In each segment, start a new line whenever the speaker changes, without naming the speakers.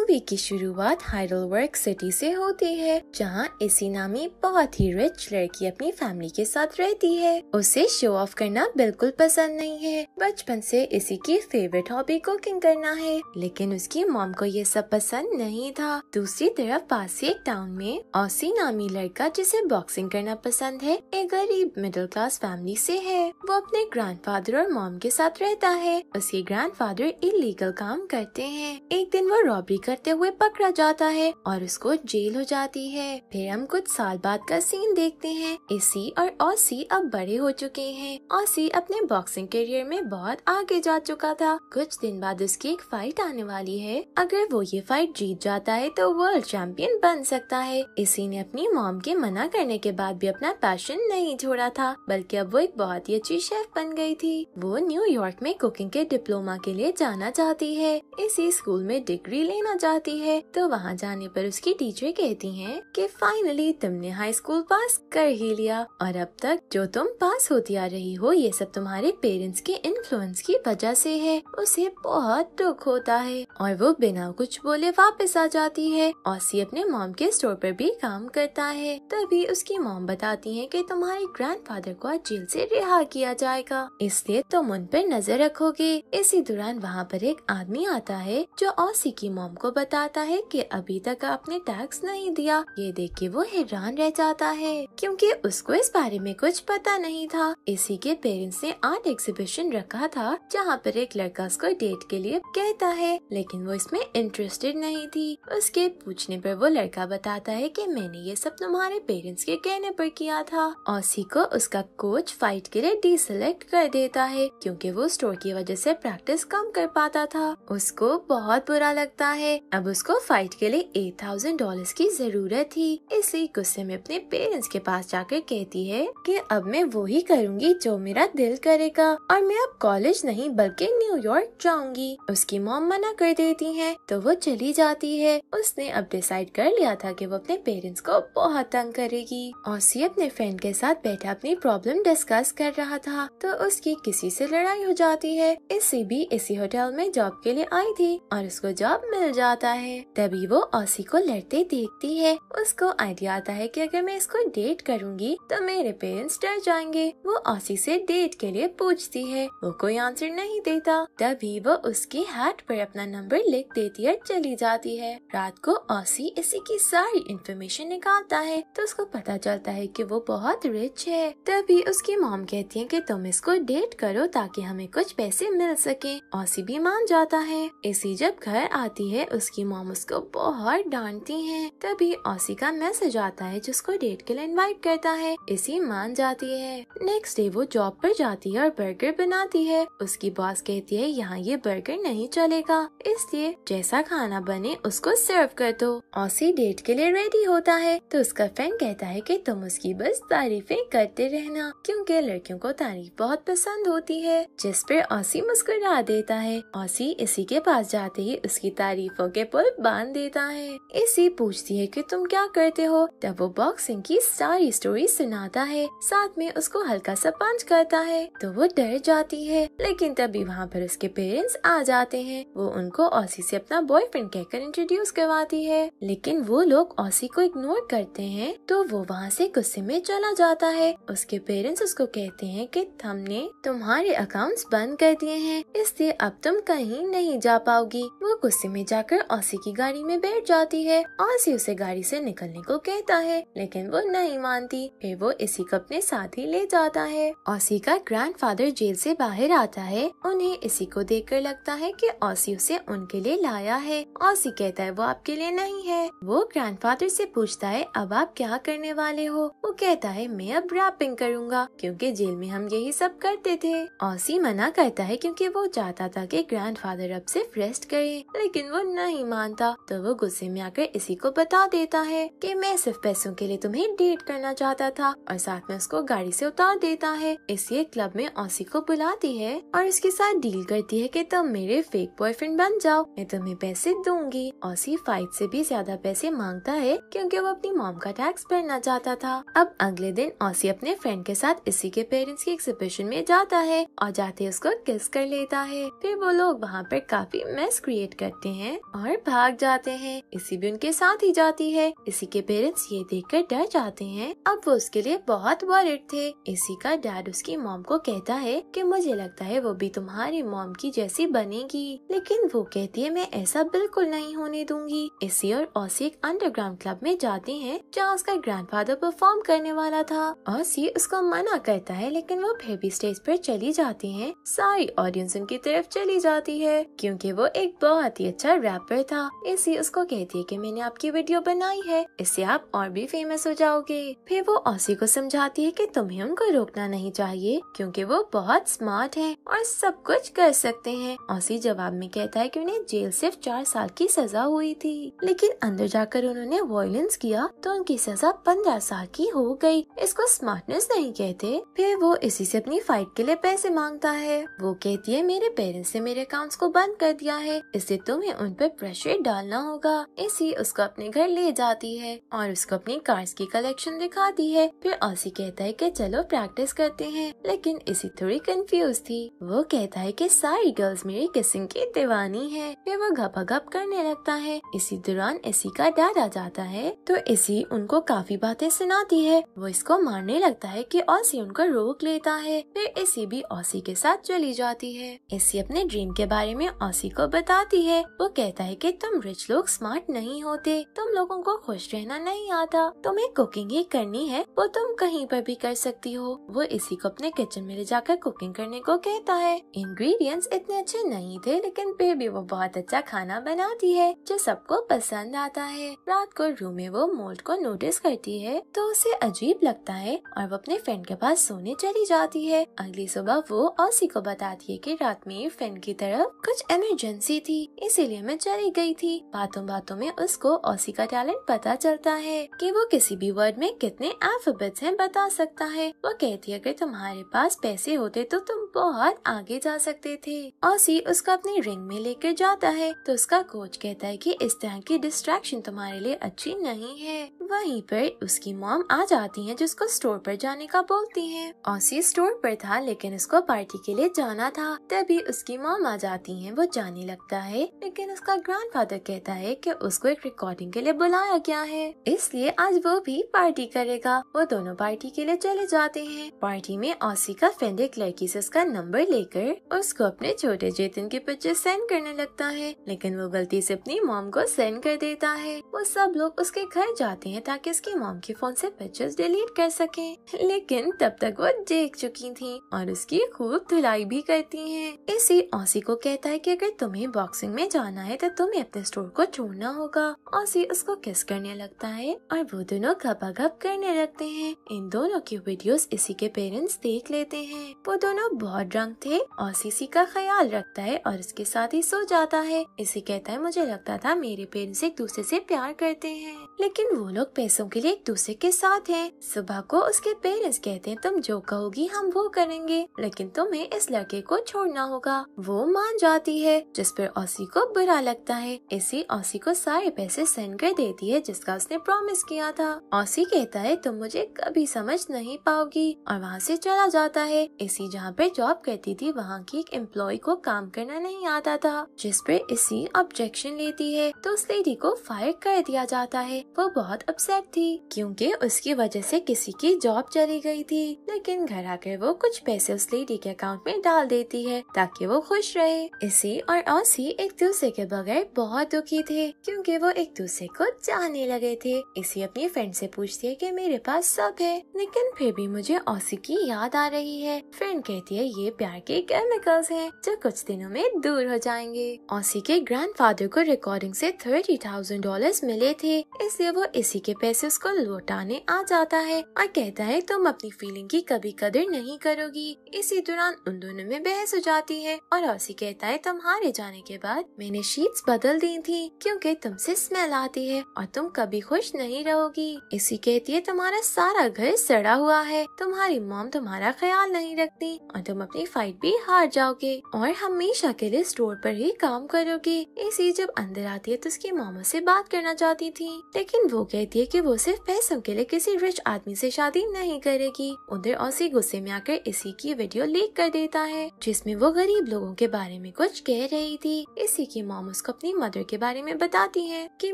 Movie की शुरुआत hydel work city से होती है जहाँ इसी नामी बहुत ही रिच लड़की अपनी फैमिली के साथ रहती है उसे शो ऑफ करना बिल्कुल पसंद नहीं है बचपन से इसी की फेवरेट हॉबी कुकिंग करना है लेकिन उसकी मॉम को ये सब पसंद नहीं था दूसरी तरफ पास एक टाउन में ओसी नामी लड़का जिसे बॉक्सिंग करना पसंद है एक गरीब मिडिल क्लास फैमिली से है वो अपने ग्रैंडफादर और मॉम के साथ रहता है उसके ग्रैंडफादर इलीगल काम करते हैं एक दिन वो रॉबरी का करते हुए पकड़ा जाता है और उसको जेल हो जाती है फिर हम कुछ साल बाद का सीन देखते हैं इसी और ओसी अब बड़े हो चुके हैं ओसी अपने बॉक्सिंग करियर में बहुत आगे जा चुका था कुछ दिन बाद उसकी एक फाइट आने वाली है अगर वो ये फाइट जीत जाता है तो वर्ल्ड चैंपियन बन सकता है इसी ने अपनी मॉम के मना करने के बाद भी अपना पैशन नहीं छोड़ा था बल्कि अब वो एक बहुत ही अच्छी शेफ बन गई थी वो न्यूयॉर्क में कुकिंग के डिप्लोमा के लिए जाना चाहती है इसी स्कूल में डिग्री लेना जाती है तो वहाँ जाने पर उसकी टीचर कहती हैं कि फाइनली तुमने हाई स्कूल पास कर ही लिया और अब तक जो तुम पास होती आ रही हो ये सब तुम्हारे पेरेंट्स के इन्फ्लुएंस की वजह से है उसे बहुत दुख होता है और वो बिना कुछ बोले वापस आ जाती है औसी अपने मॉम के स्टोर पर भी काम करता है तभी उसकी मॉम बताती है की तुम्हारे ग्रैंड को आज जेल ऐसी रिहा किया जाएगा इसलिए तुम उन पर नजर रखोगे इसी दौरान वहाँ पर एक आदमी आता है जो औसी की मॉम को बताता है कि अभी तक आपने टैक्स नहीं दिया ये देख के वो हैरान रह जाता है क्योंकि उसको इस बारे में कुछ पता नहीं था इसी के पेरेंट्स ने आर्ट एग्जीबिशन रखा था जहाँ पर एक लड़का उसको डेट के लिए कहता है लेकिन वो इसमें इंटरेस्टेड नहीं थी उसके पूछने पर वो लड़का बताता है कि मैंने ये सब तुम्हारे पेरेंट्स के कहने पर किया था ओसी को उसका कोच फाइट के लिए डिसलेक्ट कर देता है क्योंकि वो स्टोर की वजह से प्रैक्टिस कम कर पाता था उसको बहुत बुरा लगता है अब उसको फाइट के लिए एट थाउजेंड डॉलर की जरूरत थी इसलिए गुस्से में अपने पेरेंट्स के पास जाकर कहती है कि अब मैं वो ही करूँगी जो मेरा दिल करेगा और मैं अब कॉलेज नहीं बल्कि न्यूयॉर्क जाऊंगी उसकी मॉम मना कर देती है तो वो चली जाती है उसने अब डिसाइड कर लिया था की वो अपने पेरेंट्स को बहुत तंग करेगी और सी अपने फ्रेंड के साथ बैठा अपनी प्रॉब्लम डिस्कस कर रहा था तो उसकी किसी से लड़ाई हो जाती है इसी भी इसी होटल में जॉब के लिए आई थी और उसको जॉब मिल जाती आता है तभी वो ओसी को लड़ते देखती है उसको आइडिया आता है कि अगर मैं इसको डेट करूंगी तो मेरे पेरेंट्स डर जाएंगे वो ओसी से डेट के लिए पूछती है वो कोई आंसर नहीं देता तभी वो उसके हाथ पर अपना नंबर लिख देती है और चली जाती है रात को ओसी इसी की सारी इंफॉर्मेशन निकालता है तो उसको पता चलता है की वो बहुत रिच है तभी उसकी मॉम कहती है की तुम इसको डेट करो ताकि हमें कुछ पैसे मिल सके ओसी भी मान जाता है इसी जब घर आती है उसकी मॉम उसको बहुत डांटती हैं। तभी ओसी का मैसेज आता है जिसको डेट के लिए इनवाइट करता है इसी मान जाती है नेक्स्ट डे वो जॉब पर जाती है और बर्गर बनाती है उसकी बॉस कहती है यहाँ ये बर्गर नहीं चलेगा इसलिए जैसा खाना बने उसको सर्व कर दो ओसी डेट के लिए रेडी होता है तो उसका फ्रेंड कहता है की तुम उसकी बस तारीफें करते रहना क्यूँकी लड़कियों को तारीफ बहुत पसंद होती है जिस पर ओसी मुस्कुरा देता है ओसी इसी के पास जाते ही उसकी तारीफ हाथों के पुल बांध देता है इसी पूछती है कि तुम क्या करते हो तब वो बॉक्सिंग की सारी स्टोरी सुनाता है साथ में उसको हल्का सा पंच करता है तो वो डर जाती है लेकिन तभी वहाँ पर उसके पेरेंट्स आ जाते हैं वो उनको ओसी से अपना बॉयफ्रेंड कहकर इंट्रोड्यूस करवाती है लेकिन वो लोग ओसी को इग्नोर करते हैं तो वो वहाँ से गुस्से में चला जाता है उसके पेरेंट्स उसको कहते हैं कि हमने तुम्हारे अकाउंट्स बंद कर दिए हैं इसलिए अब तुम कहीं नहीं जा पाओगी वो गुस्से में जाकर जाकर औसी की गाड़ी में बैठ जाती है औसी उसे गाड़ी से निकलने को कहता है लेकिन वो नहीं मानती फिर वो इसी को अपने साथ ही ले जाता है औसी का ग्रैंडफादर जेल से बाहर आता है उन्हें इसी को देखकर लगता है कि औसी उसे उनके लिए लाया है औसी कहता है वो आपके लिए नहीं है वो ग्रैंडफादर से पूछता है अब आप क्या करने वाले हो वो कहता है मैं अब रैपिंग करूँगा क्योंकि जेल में हम यही सब करते थे औसी मना करता है क्योंकि वो चाहता था कि ग्रैंडफादर अब सिर्फ रेस्ट करे लेकिन वो नहीं मानता तो वो गुस्से में आकर इसी को बता देता है कि मैं सिर्फ पैसों के लिए तुम्हें डेट करना चाहता था और साथ में उसको गाड़ी से उतार देता है इसलिए क्लब में ओसी को बुलाती है और उसके साथ डील करती है कि तुम मेरे फेक बॉयफ्रेंड बन जाओ मैं तुम्हें पैसे दूंगी ओसी फाइट से भी ज्यादा पैसे मांगता है क्योंकि वो अपनी मॉम का टैक्स भरना चाहता था अब अगले दिन ओसी अपने फ्रेंड के साथ इसी के पेरेंट्स की एग्जीबिशन में जाता है और जाते उसको किस कर लेता है फिर वो लोग वहाँ पर काफी मेस क्रिएट करते हैं और भाग जाते हैं इसी भी उनके साथ ही जाती है इसी के पेरेंट्स ये देखकर डर जाते हैं अब वो उसके लिए बहुत वॉरिड थे इसी का डैड उसकी मॉम को कहता है कि मुझे लगता है वो भी तुम्हारी मॉम की जैसी बनेगी लेकिन वो कहती है मैं ऐसा बिल्कुल नहीं होने दूंगी इसी और ओसी एक अंडरग्राउंड क्लब में जाती है जहाँ उसका फादर परफॉर्म करने वाला था ओसी उसको मना करता है लेकिन वो फिर भी स्टेज पर चली जाती है सारी ऑडियंस उनकी तरफ चली जाती है क्यूँकी वो एक बहुत ही अच्छा रैप यहाँ पर था इसी उसको कहती है कि मैंने आपकी वीडियो बनाई है इससे आप और भी फेमस हो जाओगे फिर वो ओसी को समझाती है कि तुम्हें उनको रोकना नहीं चाहिए क्योंकि वो बहुत स्मार्ट है और सब कुछ कर सकते हैं ओसी जवाब में कहता है कि उन्हें जेल सिर्फ चार साल की सजा हुई थी लेकिन अंदर जाकर उन्होंने वायलेंस किया तो उनकी सजा पंद्रह साल की हो गयी इसको स्मार्टनेस नहीं कहते फिर वो इसी ऐसी अपनी फाइट के लिए पैसे मांगता है वो कहती है मेरे पेरेंट्स ने मेरे अकाउंट को बंद कर दिया है इससे तुम्हें उन पर पर ब्रशेट डालना होगा ऐसी उसको अपने घर ले जाती है और उसको अपनी कार्स की कलेक्शन दिखाती है फिर ओसी कहता है कि चलो प्रैक्टिस करते हैं लेकिन इसी थोड़ी कंफ्यूज थी वो कहता है कि सारी गर्ल्स मेरी किसिंग की दीवानी है फिर वो घपा घप करने लगता है इसी दौरान ऐसी का डैड आ जाता है तो ऐसी उनको काफी बातें सुनाती है वो इसको मारने लगता है की ऑसी उनको रोक लेता है फिर ऐसी भी ओसी के साथ चली जाती है ऐसी अपने ड्रीम के बारे में ओसी को बताती है वो कहता कहता है कि तुम रिच लोग स्मार्ट नहीं होते तुम लोगों को खुश रहना नहीं आता तुम्हें कुकिंग ही करनी है वो तुम कहीं पर भी कर सकती हो वो इसी को अपने किचन में ले जाकर कुकिंग करने को कहता है इंग्रेडिएंट्स इतने अच्छे नहीं थे लेकिन फिर भी वो बहुत अच्छा खाना बनाती है जो सबको पसंद आता है रात को रूम में वो मोल्ट को नोटिस करती है तो उसे अजीब लगता है और वो अपने फ्रेंड के पास सोने चली जाती है अगली सुबह वो उसी को बताती है की रात में फ्रेंड की तरफ कुछ इमरजेंसी थी इसीलिए मैं चली गई थी बातों बातों में उसको ओसी का टैलेंट पता चलता है कि वो किसी भी वर्ड में कितने अल्फाबेट्स हैं बता सकता है वो कहती है अगर तुम्हारे पास पैसे होते तो तुम बहुत आगे जा सकते थे ओसी उसका अपनी रिंग में लेकर जाता है तो उसका कोच कहता है की इस तरह की डिस्ट्रैक्शन तुम्हारे लिए अच्छी नहीं है वही पर उसकी मॉम आ जाती है जिसको स्टोर पर जाने का बोलती है ओसी स्टोर पर था लेकिन उसको पार्टी के लिए जाना था तभी उसकी मॉम आ जाती है वो जाने लगता है लेकिन उसका ग्रैंडफादर कहता है कि उसको एक रिकॉर्डिंग के लिए बुलाया गया है इसलिए आज वो भी पार्टी करेगा वो दोनों पार्टी के लिए चले जाते हैं पार्टी में ओसी का फ्रेंड एक लड़की ऐसी उसका नंबर लेकर उसको अपने छोटे चेतन के पिक्चर सेंड करने लगता है लेकिन वो गलती ऐसी अपनी मॉम को सेंड कर देता है वो सब लोग उसके घर जाते हैं ताकि उसकी मॉम के फोन ऐसी पिक्चर्स डिलीट कर सके लेकिन तब तक वो देख चुकी थी और उसकी खूब धुलाई भी करती है इसी ओसी को कहता है की अगर तुम्हें बॉक्सिंग में जाना है तो तुम्हें अपने स्टोर को छोड़ना होगा ऑसी उसको किस करने लगता है और वो दोनों घपाघप करने लगते हैं इन दोनों की वीडियोस इसी के पेरेंट्स देख लेते हैं वो दोनों बहुत ड्रंक थे ऑसी का ख्याल रखता है और उसके साथ ही सो जाता है इसी कहता है मुझे लगता था मेरे पेरेंट्स एक दूसरे से प्यार करते हैं लेकिन वो लोग पैसों के लिए एक दूसरे के साथ हैं सुबह को उसके पेरेंट्स कहते हैं तुम जो कहोगी हम वो करेंगे लेकिन तुम्हें इस लड़के को छोड़ना होगा वो मान जाती है जिस पर ओसी को बुरा लगता लगता है इसी ओसी को सारे पैसे सेंड कर देती है जिसका उसने प्रॉमिस किया था ओसी कहता है तुम मुझे कभी समझ नहीं पाओगी और वहाँ से चला जाता है इसी जहाँ पे जॉब करती थी वहाँ की एक एम्प्लॉय को काम करना नहीं आता था जिस पे इसी ऑब्जेक्शन लेती है तो उस लेडी को फायर कर दिया जाता है वो बहुत अपसेट थी क्योंकि उसकी वजह से किसी की जॉब चली गई थी लेकिन घर आकर वो कुछ पैसे उस लेडी के अकाउंट में डाल देती है ताकि वो खुश रहे इसी और ओसी एक दूसरे के बगल मगर बहुत दुखी थे क्योंकि वो एक दूसरे को जाने लगे थे इसी अपनी फ्रेंड से पूछती है कि मेरे पास सब है लेकिन फिर भी मुझे ओसी की याद आ रही है फ्रेंड कहती है ये प्यार के केमिकल्स हैं जो कुछ दिनों में दूर हो जाएंगे ओसी के ग्रैंडफादर को रिकॉर्डिंग से थर्टी थाउजेंड डॉलर मिले थे इसलिए वो इसी के पैसे उसको लौटाने आ जाता है और कहता है तुम अपनी फीलिंग की कभी कदर नहीं करोगी इसी दौरान उन दोनों में बहस हो जाती है और ओसी कहता है तुम्हारे जाने के बाद मैंने शी शीट्स बदल दी थी क्योंकि तुमसे स्मेल आती है और तुम कभी खुश नहीं रहोगी इसी कहती है तुम्हारा सारा घर सड़ा हुआ है तुम्हारी मोम तुम्हारा ख्याल नहीं रखती और तुम अपनी फाइट भी हार जाओगे और हमेशा के लिए स्टोर पर ही काम करोगे इसी जब अंदर आती है तो उसकी मामा से बात करना चाहती थी लेकिन वो कहती है कि वो सिर्फ पैसों के लिए किसी रिच आदमी से शादी नहीं करेगी उधर ओसी गुस्से में आकर इसी की वीडियो लीक कर देता है जिसमें वो गरीब लोगों के बारे में कुछ कह रही थी इसी की मामा उसको अपनी मदर के बारे में बताती है कि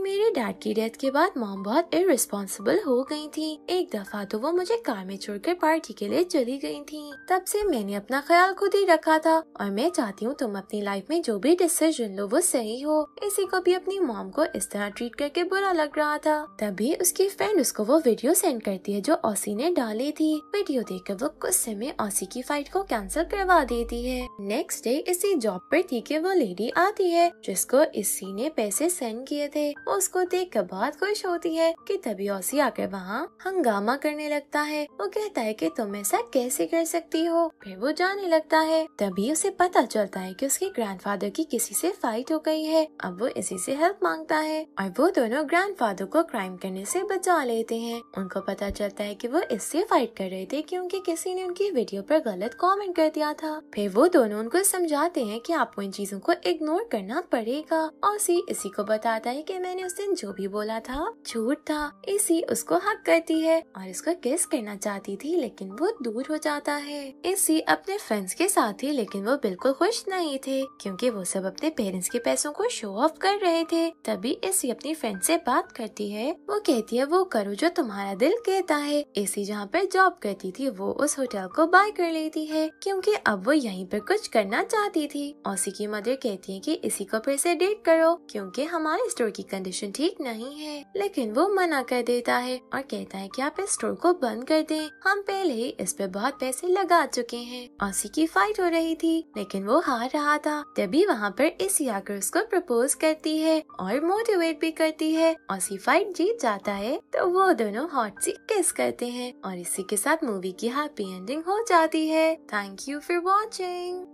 मेरे डैड की डेथ के बाद मॉम बहुत इरेस्पॉन्सिबल हो गई थी एक दफा तो वो मुझे कार में छोड़कर पार्टी के लिए चली गई थी तब से मैंने अपना ख्याल खुद ही रखा था और मैं चाहती हूँ तुम अपनी लाइफ में जो भी डिसीजन लो वो सही हो इसी को भी अपनी मॉम को इस तरह ट्रीट करके बुरा लग रहा था तभी उसकी फ्रेंड उसको वो वीडियो सेंड करती है जो ओसी ने डाली थी वीडियो देख कर वो गुस्से में ओसी की फाइट को कैंसिल करवा देती है नेक्स्ट डे इसी जॉब पर थी के वो लेडी आती है जिसको को इसी ने पैसे सेंड किए थे उसको देख कर बहुत खुश होती है कि तभी ओसी आकर वहाँ हंगामा करने लगता है वो कहता है कि तुम ऐसा कैसे कर सकती हो फिर वो जाने लगता है तभी उसे पता चलता है कि उसके ग्रैंडफादर की किसी से फाइट हो गई है अब वो इसी से हेल्प मांगता है और वो दोनों ग्रैंडफादर को क्राइम करने से बचा लेते हैं उनको पता चलता है कि वो इससे फाइट कर रहे थे क्योंकि किसी ने उनकी वीडियो पर गलत कॉमेंट कर दिया था फिर वो दोनों उनको समझाते हैं कि आपको इन चीजों को इग्नोर करना पड़ेगा देखा सी इसी को बताता है कि मैंने उस दिन जो भी बोला था झूठ था इसी उसको हक करती है और इसको किस करना चाहती थी लेकिन वो दूर हो जाता है इसी अपने फ्रेंड्स के साथ थी लेकिन वो बिल्कुल खुश नहीं थे क्योंकि वो सब अपने पेरेंट्स के पैसों को शो ऑफ कर रहे थे तभी इसी अपनी फ्रेंड से बात करती है वो कहती है वो करो जो तुम्हारा दिल कहता है इसी जहाँ पर जॉब करती थी वो उस होटल को बाय कर लेती है क्योंकि अब वो यहीं पर कुछ करना चाहती थी ओसी की मदर कहती है कि इसी को फिर से डेट करो क्योंकि हमारे स्टोर की कंडीशन ठीक नहीं है लेकिन वो मना कर देता है और कहता है कि आप इस स्टोर को बंद कर दें हम पहले ही इस पे बहुत पैसे लगा चुके हैं ऑसी की फाइट हो रही थी लेकिन वो हार रहा था तभी वहाँ पर इसी आकर उसको प्रपोज करती है और मोटिवेट भी करती है ऑसी फाइट जीत जाता है तो वो दोनों हॉट सी किस करते हैं और इसी के साथ मूवी की हैप्पी एंडिंग हो जाती है थैंक यू फॉर वॉचिंग